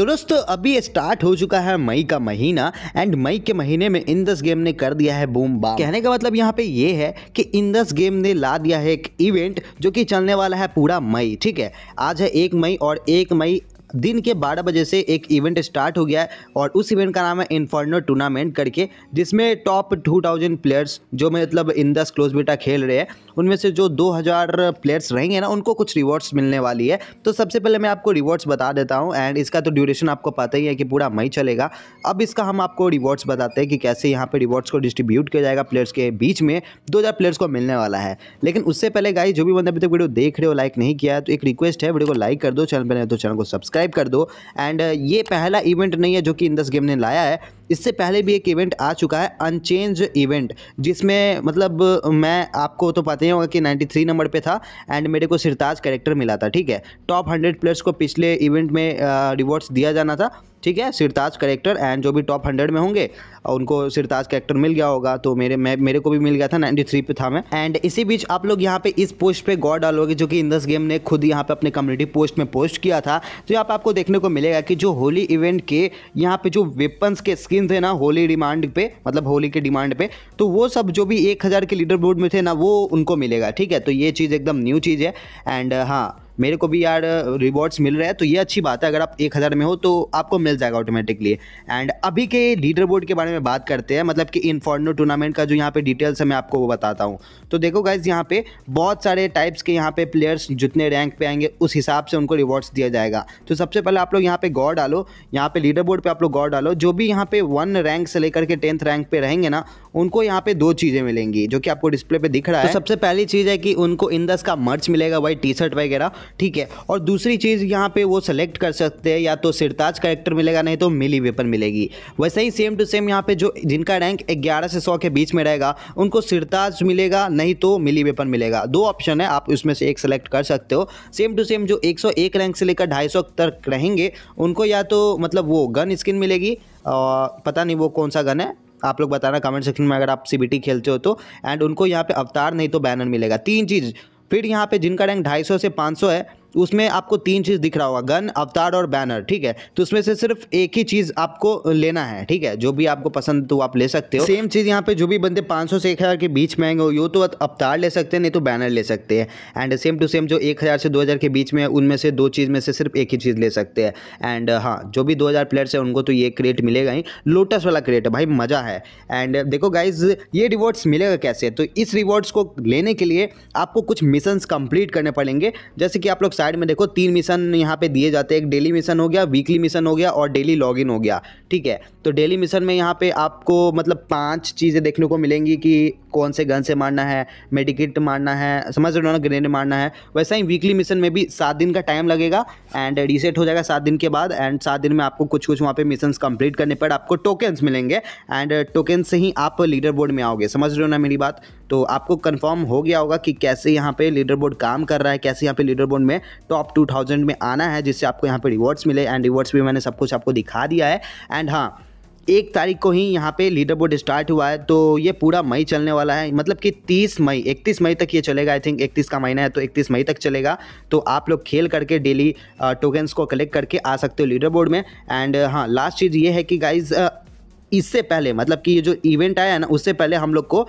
तो दोस्तों अभी स्टार्ट हो चुका है मई का महीना एंड मई के महीने में इंदस गेम ने कर दिया है बूम बा कहने का मतलब यहाँ पे ये है कि इंदस गेम ने ला दिया है एक इवेंट जो कि चलने वाला है पूरा मई ठीक है आज है एक मई और एक मई दिन के 12 बजे से एक इवेंट स्टार्ट हो गया है और उस इवेंट का नाम है इन्फॉर्नो टूर्नामेंट करके जिसमें टॉप 2000 प्लेयर्स जो मतलब इन दस क्लोज बेटा खेल रहे हैं उनमें से जो 2000 प्लेयर्स रहेंगे ना उनको कुछ रिवॉर्ड्स मिलने वाली है तो सबसे पहले मैं आपको रिवॉर्ड्स बता देता हूँ एंड इसका तो ड्यूरेशन आपको पता ही है कि पूरा मई चलेगा अब इसका हम आपको रिवॉर्ड्स बताते हैं कि कैसे यहाँ पर रिवॉर्ड्स को डिस्ट्रीब्यूट किया जाएगा प्लेयर्स के बीच में दो प्लेयर्स को मिलने वाला है लेकिन उससे पहले गाई जो भी बंदा अभी तक वीडियो देख रहे हो लाइक नहीं किया तो एक रिक्वेस्ट है वीडियो को लाइक कर दो चैनल पर नहीं तो चैनल को सब्सक्राइब सब्सक्राइब कर दो एंड uh, ये पहला इवेंट नहीं है जो कि इंदस गेम ने लाया है इससे पहले भी एक इवेंट आ चुका है अनचेंज इवेंट जिसमें मतलब मैं आपको तो पता ही होगा कि 93 नंबर पे था एंड मेरे को सिरताज कैरेक्टर मिला था ठीक है टॉप 100 प्लेयर्स को पिछले इवेंट में रिवॉर्ड्स दिया जाना था ठीक है सिरताज करेक्टर एंड जो भी टॉप हंड्रेड में होंगे उनको सिरताज करेक्टर मिल गया होगा तो मेरे मैं मेरे को भी मिल गया था नाइन्टी थ्री पे था मैं एंड इसी बीच आप लोग यहाँ पे इस पोस्ट पे गॉड डालोगे जो कि इंदस गेम ने खुद यहाँ पे अपने कम्युनिटी पोस्ट में पोस्ट किया था तो यहाँ पे आपको देखने को मिलेगा कि जो होली इवेंट के यहाँ पे जो वेपन्स के स्किन मशीन थे ना होली डिमांड पे मतलब होली के डिमांड पे तो वो सब जो भी एक हज़ार के लीडर बोर्ड में थे ना वो उनको मिलेगा ठीक है तो ये चीज़ एकदम न्यू चीज़ है एंड हाँ मेरे को भी यार रिवॉर्ड्स मिल रहे हैं तो ये अच्छी बात है अगर आप एक हज़ार में हो तो आपको मिल जाएगा ऑटोमेटिकली एंड अभी के लीडर बोर्ड के बारे में बात करते हैं मतलब कि इनफॉर्नो टूर्नामेंट का जो यहाँ पे डिटेल्स है मैं आपको वो बताता हूँ तो देखो गाइज यहाँ पे बहुत सारे टाइप्स के यहाँ पे प्लेयर्स जितने रैंक पे आएंगे उस हिसाब से उनको रिवॉर्ड्स दिया जाएगा तो सबसे पहले आप लोग यहाँ पे गॉड डालो यहाँ पे लीडर बोर्ड पर आप लोग गॉड डालो जो भी यहाँ पे वन रैंक से लेकर के टेंथ रैंक पे रहेंगे ना उनको यहाँ पे दो चीज़ें मिलेंगी जो कि आपको डिस्प्ले पे दिख रहा तो है तो सबसे पहली चीज़ है कि उनको इंदस का मर्च मिलेगा भाई टी शर्ट वगैरह ठीक है और दूसरी चीज़ यहाँ पे वो सेलेक्ट कर सकते हैं या तो सिरताज कैरेक्टर मिलेगा नहीं तो मिली वेपन मिलेगी वैसे ही सेम टू सेम यहाँ पे जो जिनका रैंक ग्यारह से सौ के बीच में रहेगा उनको सिरताज मिलेगा नहीं तो मिली वेपन मिलेगा दो ऑप्शन है आप उसमें से एक सेलेक्ट कर सकते हो सेम टू सेम जो एक रैंक से लेकर ढाई तक रहेंगे उनको या तो मतलब वो गन स्किन मिलेगी और पता नहीं वो कौन सा गन है आप लोग बताना कमेंट सेक्शन में अगर आप सी खेलते हो तो एंड उनको यहाँ पे अवतार नहीं तो बैनर मिलेगा तीन चीज़ फिर यहाँ पे जिनका रैंक ढाई से पाँच है उसमें आपको तीन चीज़ दिख रहा होगा गन अवतार और बैनर ठीक है तो उसमें से सिर्फ एक ही चीज़ आपको लेना है ठीक है जो भी आपको पसंद तो आप ले सकते हो सेम चीज़ यहाँ पे जो भी बंदे 500 से 1000 के बीच में आएंगे यो तो अवतार ले सकते हैं नहीं तो बैनर ले सकते हैं एंड सेम टू सेम जो एक से दो के बीच में उनमें से दो चीज़ में से सिर्फ एक ही चीज़ ले सकते हैं एंड uh, हाँ जो भी दो प्लेयर्स हैं उनको तो ये क्रेट मिलेगा ही लोटस वाला क्रेट है भाई मज़ा है एंड uh, देखो गाइज ये रिवॉर्ड्स मिलेगा कैसे तो इस रिवॉर्ड्स को लेने के लिए आपको कुछ मिशन कंप्लीट करने पड़ेंगे जैसे कि आप लोग साइड में देखो तीन मिशन यहाँ पे दिए जाते हैं एक डेली मिशन हो गया वीकली मिशन हो गया और डेली लॉगिन हो गया ठीक है तो डेली मिशन में यहाँ पे आपको मतलब पांच चीज़ें देखने को मिलेंगी कि कौन से गन से मारना है मेडिकिट मारना है समझ रहे हो ना ग्रेनेड मारना है वैसा ही वीकली मिशन में भी सात दिन का टाइम लगेगा एंड रीसेट हो जाएगा सात दिन के बाद एंड सात दिन में आपको कुछ कुछ वहाँ पे मिशन कंप्लीट करने पर आपको टोकन्स मिलेंगे एंड टोकन से ही आप लीडर बोर्ड में आओगे समझ रहे हो ना मेरी बात तो आपको कन्फर्म हो गया होगा कि कैसे यहाँ पर लीडर बोर्ड काम कर रहा है कैसे यहाँ पर लीडर बोर्ड में टॉप टू थाउजेंड में आना है जिससे आपको यहाँ पर रिवॉर्ड्स मिले एंड रिवॉर्ड्स भी मैंने सब कुछ आपको दिखा दिया है एंड हाँ एक तारीख को ही यहाँ पे लीडर बोर्ड स्टार्ट हुआ है तो ये पूरा मई चलने वाला है मतलब कि 30 मई 31 मई तक ये चलेगा आई थिंक 31 का महीना है तो 31 मई तक चलेगा तो आप लोग खेल करके डेली टोकन्स को कलेक्ट करके आ सकते हो लीडर बोर्ड में एंड हाँ लास्ट चीज़ ये है कि गाइज़ इससे पहले मतलब कि ये जो इवेंट आया है ना उससे पहले हम लोग को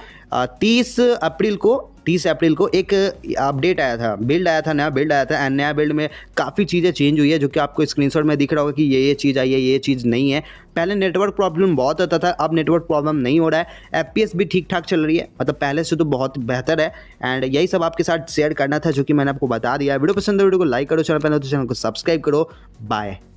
तीस अप्रैल को तीस अप्रैल को एक अपडेट आया था बिल्ड आया था नया बिल्ड आया था एंड नया बिल्ड में काफ़ी चीज़ें चेंज हुई है जो कि आपको स्क्रीनशॉट में दिख रहा होगा कि ये ये चीज़ आई है ये चीज़ नहीं है पहले नेटवर्क प्रॉब्लम बहुत होता था अब नेटवर्क प्रॉब्लम नहीं हो रहा है एफ भी ठीक ठाक चल रही है मतलब पहले से तो बहुत बेहतर है एंड यही सब आपके साथ शेयर करना था जो कि मैंने आपको बता दिया वीडियो पसंद है वीडियो को लाइक करो चैनल पहले तो चैनल को सब्सक्राइब करो बाय